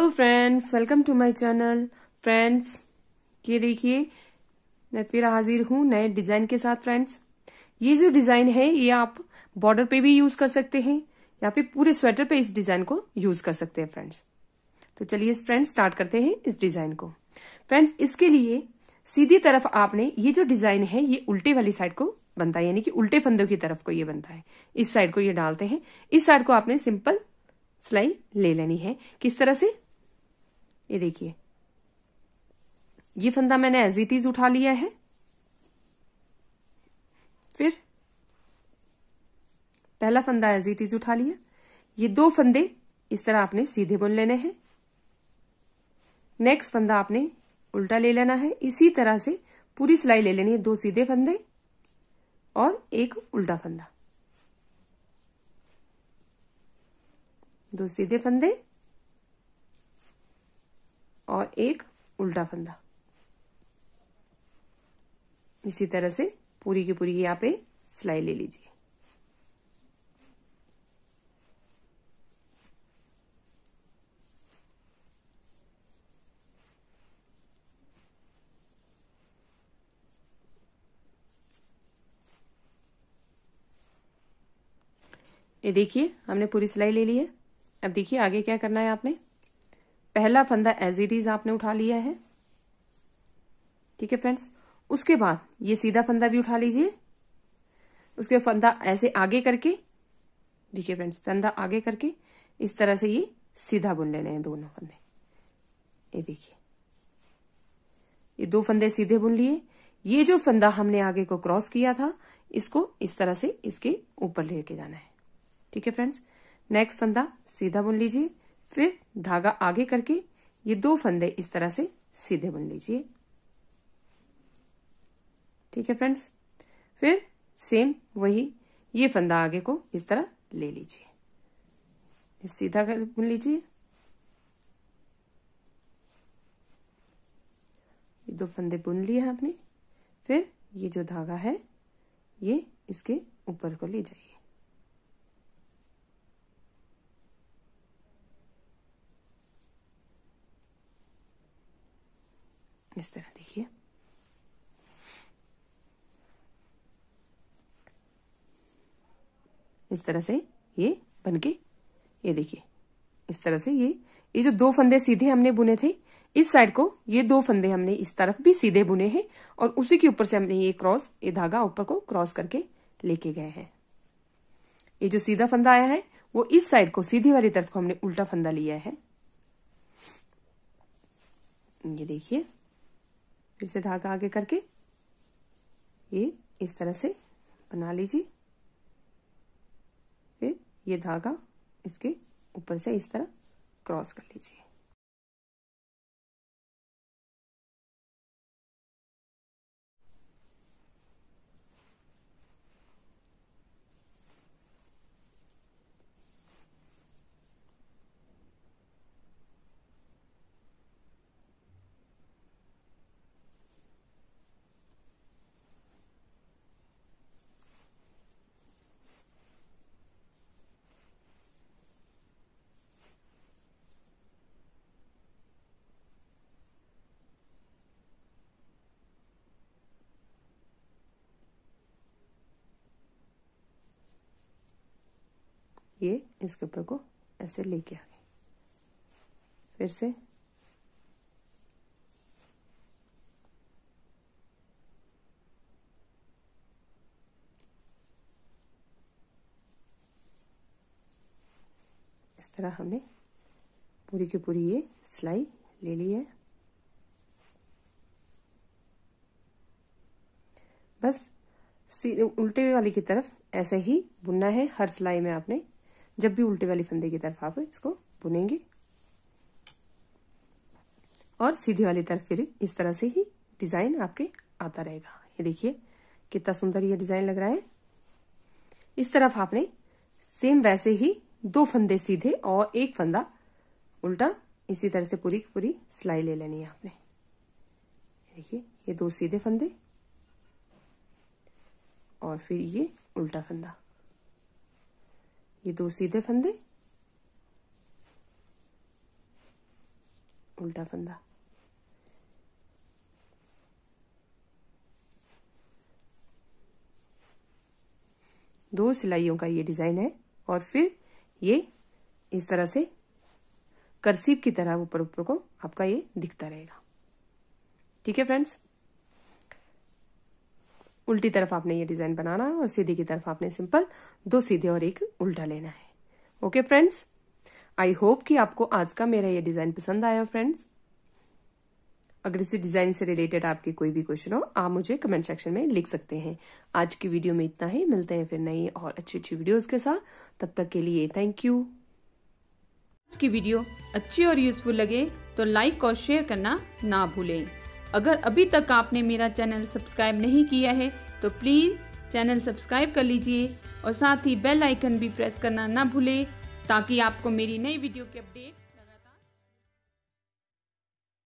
hello friends welcome to my channel friends ये देखिए मैं फिर हाजिर हूँ नए डिजाइन के साथ फ्रेंड्स ये जो डिजाइन है ये आप बॉर्डर पे भी यूज कर सकते हैं या फिर पूरे स्वेटर पे इस डिजाइन को यूज कर सकते हैं फ्रेंड्स तो चलिए फ्रेंड्स स्टार्ट करते हैं इस डिजाइन को फ्रेंड्स इसके लिए सीधी तरफ आपने ये जो डिजाइन है ये उल्टे वाली साइड को बनता है यानी कि उल्टे फंदों की तरफ को ये बनता है इस साइड को ये डालते हैं इस साइड को आपने सिंपल सिलाई ले लेनी है किस तरह से ये देखिए ये फंदा मैंने एज इट इज उठा लिया है फिर पहला फंदा एज इट इज उठा लिया ये दो फंदे इस तरह आपने सीधे बुन लेने हैं नेक्स्ट फंदा आपने उल्टा ले लेना है इसी तरह से पूरी सिलाई ले लेनी है दो सीधे फंदे और एक उल्टा फंदा दो सीधे फंदे और एक उल्टा फंदा इसी तरह से पूरी की पूरी यहां पे सिलाई ले लीजिए ये देखिए हमने पूरी सिलाई ले ली है अब देखिए आगे क्या करना है आपने पहला फंदा एज इट इज आपने उठा लिया है ठीक है फ्रेंड्स उसके बाद ये सीधा फंदा भी उठा लीजिए उसके फंदा ऐसे आगे करके ठीक है फ्रेंड्स फंदा आगे करके इस तरह से ये सीधा बुन लेने हैं दोनों फंदे ये देखिए ये दो फंदे सीधे बुन लिए ये जो फंदा हमने आगे को क्रॉस किया था इसको इस तरह से इसके ऊपर लेके जाना है ठीक है फ्रेंड्स नेक्स्ट फंदा सीधा बुन लीजिए फिर धागा आगे करके ये दो फंदे इस तरह से सीधे बुन लीजिए ठीक है फ्रेंड्स फिर सेम वही ये फंदा आगे को इस तरह ले लीजिए सीधा कर बुन लीजिए ये दो फंदे बुन लिए हैं आपने फिर ये जो धागा है ये इसके ऊपर को ले जाइए इस तरह देखिए इस तरह से ये बनके ये देखिए इस तरह से ये ये जो दो फंदे सीधे हमने बुने थे इस साइड को ये दो फंदे हमने इस तरफ भी सीधे बुने हैं और उसी के ऊपर से हमने ये क्रॉस ये धागा ऊपर को क्रॉस करके लेके गए हैं ये जो सीधा फंदा आया है वो इस साइड को सीधी वाली तरफ को हमने उल्टा फंदा लिया है ये देखिए फिर से धागा आगे करके ये इस तरह से बना लीजिए फिर ये धागा इसके ऊपर से इस तरह क्रॉस कर लीजिए ये इसके ऊपर को ऐसे लेके आ गए फिर से इस तरह हमने पूरी की पूरी ये सिलाई ले ली है बस उल्टे वाली की तरफ ऐसे ही बुनना है हर सिलाई में आपने जब भी उल्टे वाले फंदे की तरफ आप इसको बुनेंगे और सीधे वाली तरफ फिर इस तरह से ही डिजाइन आपके आता रहेगा ये देखिए कितना सुंदर ये डिजाइन लग रहा है इस तरफ आपने सेम वैसे ही दो फंदे सीधे और एक फंदा उल्टा इसी तरह से पूरी पूरी सिलाई ले लेनी है आपने देखिए ये दो सीधे फंदे और फिर ये उल्टा फंदा ये दो सीधे फंदे उल्टा फंदा दो सिलाइयों का ये डिजाइन है और फिर ये इस तरह से करसीब की तरह ऊपर ऊपर को आपका ये दिखता रहेगा ठीक है फ्रेंड्स उल्टी तरफ आपने ये डिजाइन बनाना है और सीधी की तरफ आपने सिंपल दो सीधे और एक उल्टा लेना है ओके फ्रेंड्स आई होप कि आपको आज का मेरा ये डिजाइन पसंद आया फ्रेंड्स अगर इसी डिजाइन से रिलेटेड आपके कोई भी क्वेश्चन हो आप मुझे कमेंट सेक्शन में लिख सकते हैं आज की वीडियो में इतना ही मिलते हैं फिर नई और अच्छी अच्छी वीडियोस के साथ तब तक के लिए थैंक यू आज की वीडियो अच्छी और यूजफुल लगे तो लाइक और शेयर करना ना भूलें अगर अभी तक आपने मेरा चैनल सब्सक्राइब नहीं किया है तो प्लीज़ चैनल सब्सक्राइब कर लीजिए और साथ ही बेल आइकन भी प्रेस करना ना भूलें ताकि आपको मेरी नई वीडियो की अपडेट